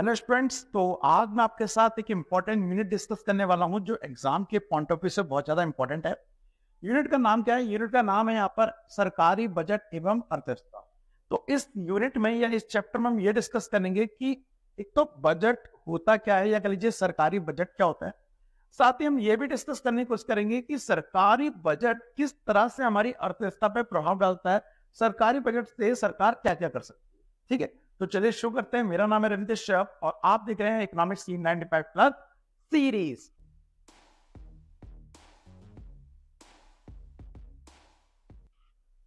Hello students तो आज मैं आपके साथ एक इम्पॉर्टेंट यूनिट डिस्कस करने वाला हूँ जो एग्जाम के पॉइंट ऑफ व्यू से बहुत ज़्यादा इम्पोर्टेंट है यूनिट का नाम क्या है यूनिट का नाम है यहाँ पर सरकारी बजट एवं अर्थव्यवस्था तो इस यूनिट में या इस चैप्टर में हम ये डिस्कस करेंगे कि एक तो बजट होता क्या है या कह लीजिए सरकारी बजट क्या होता है साथ ही हम ये भी डिस्कस करने की कोशिश करेंगे कि सरकारी बजट किस तरह से हमारी अर्थव्यवस्था पर प्रभाव डालता है सरकारी बजट से सरकार क्या क्या कर सकती है ठीक है तो चलिए शुरू करते हैं मेरा नाम है रविंद्र शव और आप देख रहे हैं इकोनॉमिक्स तीन नाइनटी प्लस सीरीज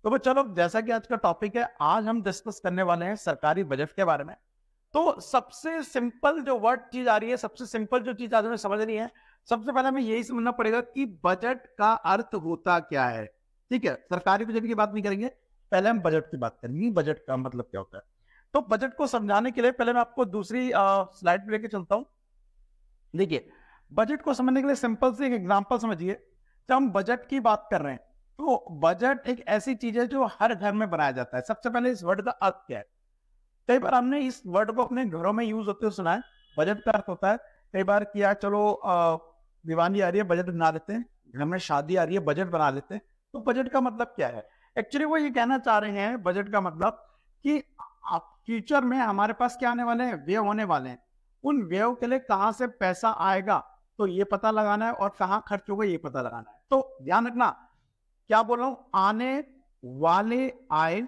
तो चलो जैसा कि आज का टॉपिक है आज हम डिस्कस करने वाले हैं सरकारी बजट के बारे में तो सबसे सिंपल जो वर्ड चीज आ रही है सबसे सिंपल जो चीज आज हमें समझ रही है सबसे पहले हमें यही समझना पड़ेगा कि बजट का अर्थ होता क्या है ठीक है सरकारी बजट की बात नहीं करेंगे पहले हम बजट की बात करेंगे बजट का मतलब क्या होता है तो बजट को समझाने के लिए पहले मैं आपको दूसरी स्लाइड लेके चलता हूँ देखिए बजट को समझने के लिए सिंपल से एक एग्जाम्पल समझिए जब हम बजट की बात कर रहे हैं तो बजट एक ऐसी चीज है जो हर घर में बनाया जाता है सबसे पहले इस वर्ड का अर्थ क्या है कई बार हमने इस वर्ड को अपने घरों में यूज होते हुए सुना है बजट का अर्थ होता है कई बार किया चलो दीवानी आ रही है बजट बना लेते हैं घर में शादी आ रही है बजट बना लेते हैं तो बजट का मतलब क्या है एक्चुअली वो ये कहना चाह रहे हैं बजट का मतलब कि आप फ्यूचर में हमारे पास क्या आने वाले हैं वेव होने वाले हैं उन वेव के लिए कहाँ से पैसा आएगा तो ये पता लगाना है और कहाँ खर्च होगा ये पता लगाना है तो ध्यान रखना क्या बोल रहा हूं आने वाले आय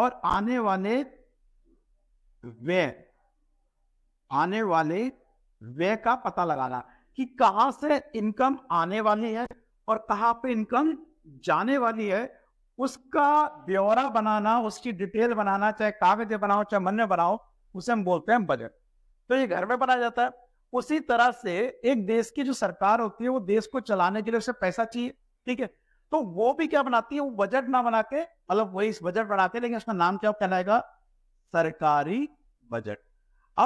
और आने वाले व्यय आने वाले व्यय का पता लगाना कि कहां से इनकम आने वाली है और कहां पे इनकम जाने वाली है उसका ब्यौरा बनाना उसकी डिटेल बनाना चाहे कागज बनाओ चाहे मन में बनाओ उसे हम बोलते हैं बजट तो ये घर में बनाया जाता है उसी तरह से एक देश की जो सरकार होती है वो देश को चलाने के लिए उसे पैसा चाहिए ठीक है तो वो भी क्या बनाती है वो बजट ना बना के मतलब वही बजट बनाते हैं लेकिन उसका नाम क्या कहलाएगा सरकारी बजट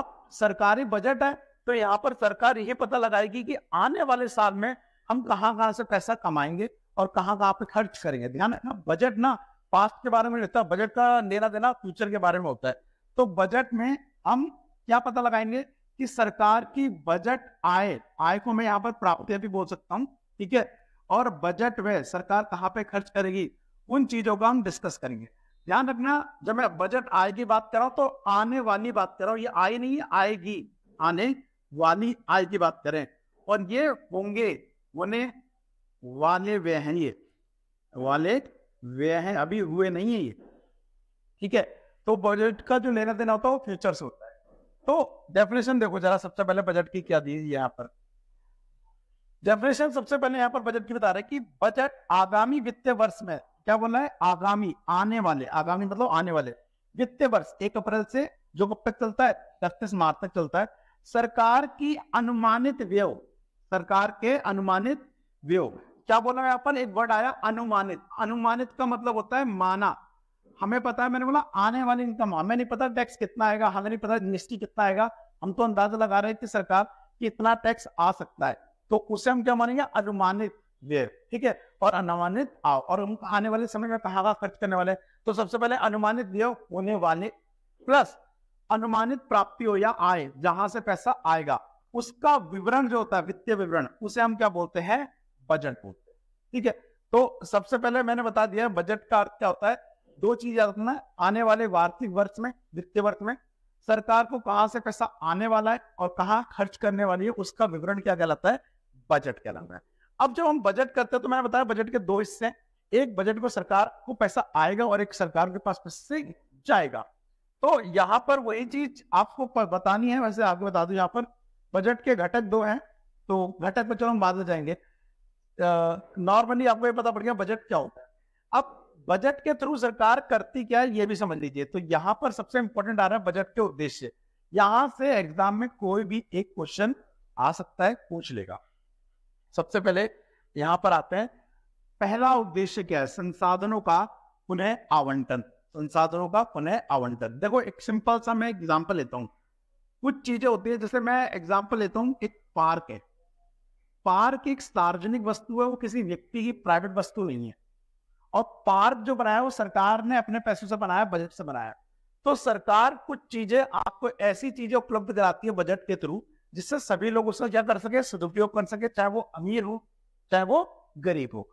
अब सरकारी बजट है तो यहाँ पर सरकार ये पता लगाएगी कि आने वाले साल में हम कहाँ कहाँ से पैसा कमाएंगे और कहाँ कहाँ पे खर्च करेंगे ध्यान रखना बजट ना पास्ट के बारे में रहता है बजट का लेना देना फ्यूचर के बारे में होता है तो बजट में हम क्या पता लगाएंगे कि सरकार की बजट आय आय को मैं यहाँ पर प्राप्तियां भी बोल सकता हूँ ठीक है और बजट में सरकार कहाँ पे खर्च करेगी उन चीजों का हम डिस्कस करेंगे ध्यान रखना जब मैं बजट आय की बात कर रहा हूँ तो आने वाली बात कर रहा हूँ ये आय नहीं है आएगी आने वाली आय की बात करें और ये होंगे उन्हें वाले वे हैं ये वाले वे हैं अभी हुए नहीं है ये ठीक है तो बजट का जो लेना देना होता है वो फ्यूचर से होता है तो डेफिनेशन देखो जरा सबसे पहले बजट की क्या दी यहाँ पर डेफिनेशन सबसे पहले यहाँ पर बजट की बता रहे कि बजट आगामी वित्तीय वर्ष में क्या बोला है आगामी आने वाले आगामी मतलब आने वाले वित्तीय वर्ष एक अप्रैल से जो कब तक चलता है इकतीस मार्च तक चलता है सरकार की अनुमानित व्यय सरकार के अनुमानित व्यय क्या बोला है अपन एक वर्ड आया अनुमानित अनुमानित का मतलब होता है माना हमें पता है मैंने बोला आने वाली इनकम हमें नहीं पता टैक्स कितना आएगा हमें नहीं पता जीएसटी कितना आएगा हम तो अंदाजा लगा रहे थे सरकार कि इतना टैक्स आ सकता है तो उसे हम क्या मानेंगे अनुमानित व्यय ठीक है और अनुमानित आओ और हम आने वाले समय में कहा खर्च करने वाले तो सबसे पहले अनुमानित व्यय होने वाले प्लस अनुमानित प्राप्ति हो या आय जहां से पैसा आएगा उसका विवरण जो होता है वित्तीय विवरण उसे हम क्या बोलते हैं बजट बोलते हैं ठीक है तो सबसे पहले मैंने बता दिया बजट का अर्थ क्या होता है दो चीज याद रखना आने वाले वार्षिक वर्ष में वित्तीय वर्ष में सरकार को कहां से पैसा आने वाला है और कहां खर्च करने वाली है उसका विवरण क्या कहलाता है बजट कहलाता है अब जब हम बजट करते हैं तो मैंने बताया बजट के दो हिस्से हैं एक बजट को सरकार को पैसा आएगा और एक सरकार के पास पैसे जाएगा तो यहाँ पर वही चीज आपको बतानी है वैसे आपको बता दू यहाँ पर बजट के घटक दो हैं तो घटक पर चलो हम बाद में जाएंगे नॉर्मली आपको ये पता पड़ गया बजट क्या होता है अब बजट के थ्रू सरकार करती क्या है ये भी समझ लीजिए तो यहाँ पर सबसे इंपॉर्टेंट आ रहा है बजट के उद्देश्य यहां से एग्जाम में कोई भी एक क्वेश्चन आ सकता है पूछ लेगा सबसे पहले यहां पर आते हैं पहला उद्देश्य क्या है संसाधनों का पुनः आवंटन संसाधनों का पुनः आवंटन देखो एक सिंपल सा मैं एग्जाम्पल लेता हूँ कुछ चीजें होती है जैसे मैं एग्जाम्पल लेता हूँ एक पार्क है पार्क एक सार्वजनिक वस्तु है वो किसी व्यक्ति की प्राइवेट वस्तु नहीं है और पार्क जो बनाया वो सरकार ने अपने पैसों से बनाया बजट से बनाया तो सरकार कुछ चीजें आपको ऐसी चीजें उपलब्ध कराती है बजट के थ्रू जिससे सभी लोग उसका क्या कर सके सदुपयोग कर सके चाहे वो अमीर हो चाहे वो गरीब हो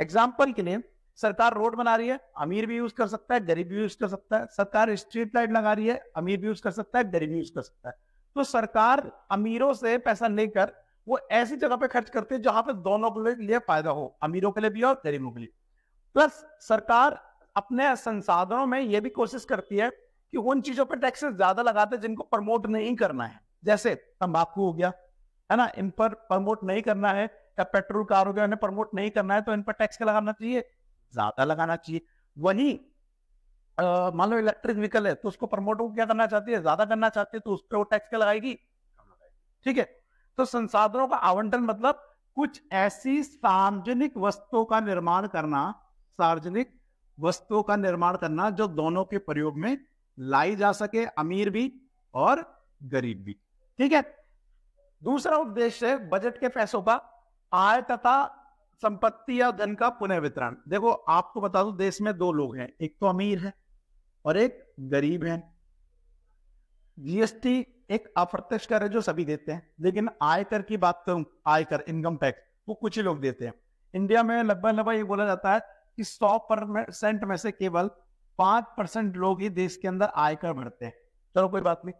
एग्जाम्पल के लिए सरकार रोड बना रही है अमीर भी यूज कर सकता है गरीब भी यूज कर सकता है सरकार स्ट्रीट लाइट लगा रही है अमीर भी यूज कर सकता है गरीब भी यूज कर सकता है तो सरकार अमीरों से पैसा लेकर वो ऐसी जगह पे खर्च करते हैं जहां पे दोनों के लिए फायदा हो अमीरों के लिए भी और गरीबों के लिए प्लस सरकार अपने संसाधनों में यह भी कोशिश करती है कि उन चीजों पर टैक्सेस ज्यादा लगाते जिनको प्रमोट नहीं करना है जैसे तंबाकू हो गया है ना इन पर प्रमोट नहीं करना है या पेट्रोल कार हो गया इन्हें प्रमोट नहीं करना है तो इन पर टैक्स लगाना चाहिए ज्यादा लगाना चाहिए वही मान लो इलेक्ट्रिक व्हीकल है तो उसको प्रमोट क्या करना चाहती है ज्यादा करना चाहती है तो उस पर वो टैक्स क्या लगाएगी ठीक है तो संसाधनों का आवंटन मतलब कुछ ऐसी सार्वजनिक वस्तुओं का निर्माण करना सार्वजनिक वस्तुओं का निर्माण करना जो दोनों के प्रयोग में लाई जा सके अमीर भी और गरीब भी ठीक है दूसरा उद्देश्य है बजट के पैसों का आय तथा संपत्ति या धन का पुनः वितरण देखो आपको बता दो देश में दो लोग हैं एक तो अमीर है और एक गरीब है जीएसटी एक अप्रत्यक्ष कर है जो सभी देते हैं लेकिन आयकर की बात करूं आयकर इनकम टैक्स वो कुछ ही लोग देते हैं इंडिया में लगभग लगभग ये बोला जाता है कि सौ परसेंट में से केवल पांच परसेंट लोग ही देश के अंदर आयकर भरते हैं चलो कोई बात नहीं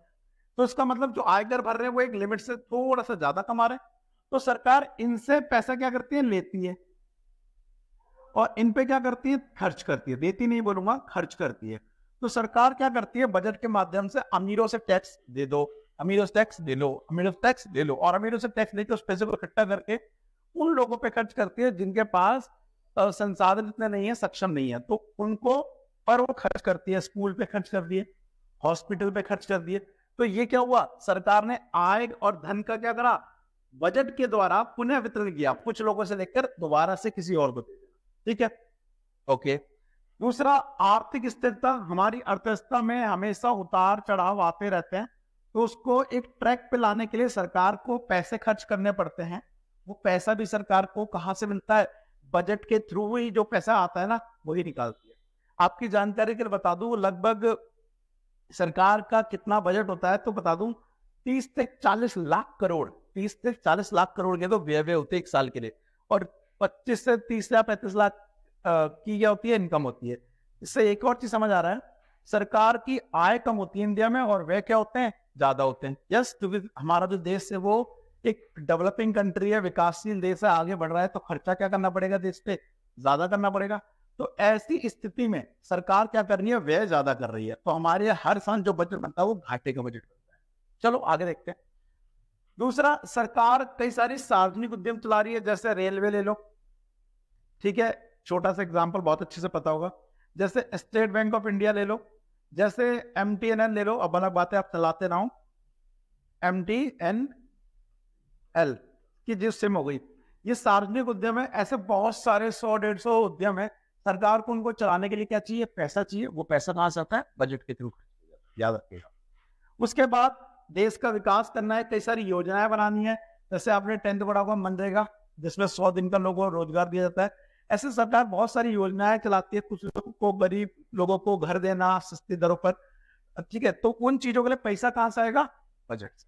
तो इसका मतलब जो आयकर भर रहे हैं वो एक लिमिट से थोड़ा सा ज्यादा कमा रहे हैं तो सरकार इनसे पैसा क्या करती है लेती है और इन पे क्या करती है खर्च करती है देती नहीं बोलूंगा खर्च करती है तो सरकार क्या करती है बजट के माध्यम से अमीरों से टैक्स दे दो अमीरों से टैक्स दे लो अमीरों से टैक्स दे लो और अमीरों से टैक्स लेके उस पैसे को इकट्ठा करके उन लोगों पे खर्च करती है जिनके पास संसाधन इतने नहीं है सक्षम नहीं है तो उनको पर वो खर्च करती है स्कूल पे खर्च कर दिए हॉस्पिटल पे खर्च कर दिए तो ये क्या हुआ सरकार ने आय और धन का क्या करा बजट के द्वारा पुनः वितरण किया कुछ लोगों से लेकर दोबारा से किसी और को दे दिया ठीक है ओके okay. दूसरा आर्थिक स्थिरता हमारी अर्थव्यवस्था में हमेशा उतार चढ़ाव आते रहते हैं तो उसको एक ट्रैक पे लाने के लिए सरकार को पैसे खर्च करने पड़ते हैं वो पैसा भी सरकार को कहाँ से मिलता है बजट के थ्रू ही जो पैसा आता है ना वही निकालती है आपकी जानकारी के लिए बता दू लगभग सरकार का कितना बजट होता है तो बता दू तीस से चालीस लाख करोड़ तीस से चालीस लाख करोड़ के तो व्यय होते एक साल के लिए और पच्चीस से तीस या पैंतीस लाख की क्या होती है इनकम होती है इससे एक और चीज समझ आ रहा है सरकार की आय कम होती है इंडिया में और वे क्या होते हैं ज्यादा होते हैं यस क्योंकि तो हमारा जो देश है वो एक डेवलपिंग कंट्री है विकासशील देश है आगे बढ़ रहा है तो खर्चा क्या करना पड़ेगा देश पे ज्यादा करना पड़ेगा तो ऐसी स्थिति में सरकार क्या कर रही है व्यय ज्यादा कर रही है तो हमारे हर साल जो बजट बनता है वो घाटे का बजट बनता है चलो आगे देखते हैं दूसरा सरकार कई सारी सार्वजनिक उद्यम चला रही है जैसे रेलवे ले लो ठीक है छोटा सा एग्जाम्पल बहुत अच्छे से पता होगा जैसे स्टेट बैंक ऑफ इंडिया ले लो जैसे एम टी एन ले लो अब अलग बात है आप चलाते ना हो एम टी एन एल की जिस सिम हो गई ये सार्वजनिक उद्यम है ऐसे बहुत सारे सौ डेढ़ सौ उद्यम है सरकार को उनको चलाने के लिए क्या चाहिए पैसा चाहिए वो पैसा कहाँ से आता है बजट के थ्रू याद रखिएगा उसके बाद देश का विकास करना है कई सारी योजनाएं बनानी है जैसे आपने टेंथ पढ़ा हुआ मनरेगा जिसमें सौ दिन का लोगों को रोजगार दिया जाता है ऐसे सरकार बहुत सारी योजनाएं चलाती है कुछ लोगों को गरीब लोगों को घर देना सस्ती दरों पर ठीक है तो उन चीजों के लिए पैसा कहाँ से आएगा बजट से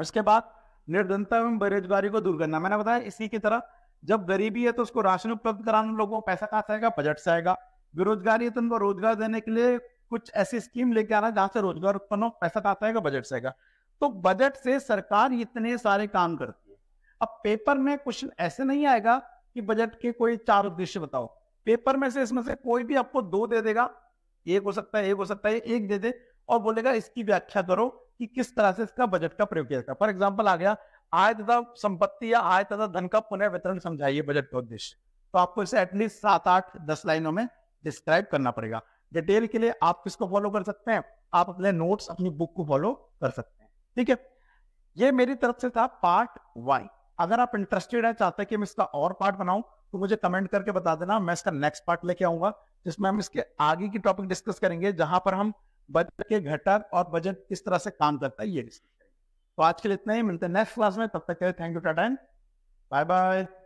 उसके बाद निर्धनता एवं बेरोजगारी को दूर करना मैंने बताया इसी की तरह जब गरीबी है तो उसको राशन उपलब्ध कराने लोगों को पैसा कहाँ से आएगा बजट से आएगा बेरोजगारी है तो उनको रोजगार देने के लिए कुछ ऐसी स्कीम लेके आना जहां से रोजगार उत्पन्न हो पैसा कहाँ आएगा बजट से आएगा तो बजट से सरकार इतने सारे काम करती है अब पेपर में क्वेश्चन ऐसे नहीं आएगा कि बजट के कोई चार उद्देश्य बताओ पेपर में से इसमें से कोई भी आपको दो दे देगा एक हो सकता है एक हो सकता है एक दे दे और बोलेगा इसकी व्याख्या करो कि किस तरह से इसका बजट का प्रयोग किया जाता है फॉर एग्जाम्पल आ गया आय तथा संपत्ति या आय तथा धन का पुनः वितरण समझाइए बजट का उद्देश्य तो आपको इसे एटलीस्ट सात आठ दस लाइनों में डिस्क्राइब करना पड़ेगा डिटेल के लिए आप किसको फॉलो कर सकते हैं आप अपने नोट्स अपनी बुक को फॉलो कर सकते हैं ठीक है ये मेरी तरफ से था पार्ट वाई अगर आप इंटरेस्टेड है चाहते हैं कि मैं इसका और पार्ट बनाऊं तो मुझे कमेंट करके बता देना मैं इसका नेक्स्ट पार्ट लेके आऊंगा जिसमें हम इसके आगे की टॉपिक डिस्कस करेंगे जहां पर हम बजट के घटक और बजट किस तरह से काम करता है ये डिस्कस तो आज के लिए इतना ही मिलते हैं नेक्स्ट क्लास में तब तक के लिए थैंक यू टाटा बाय बाय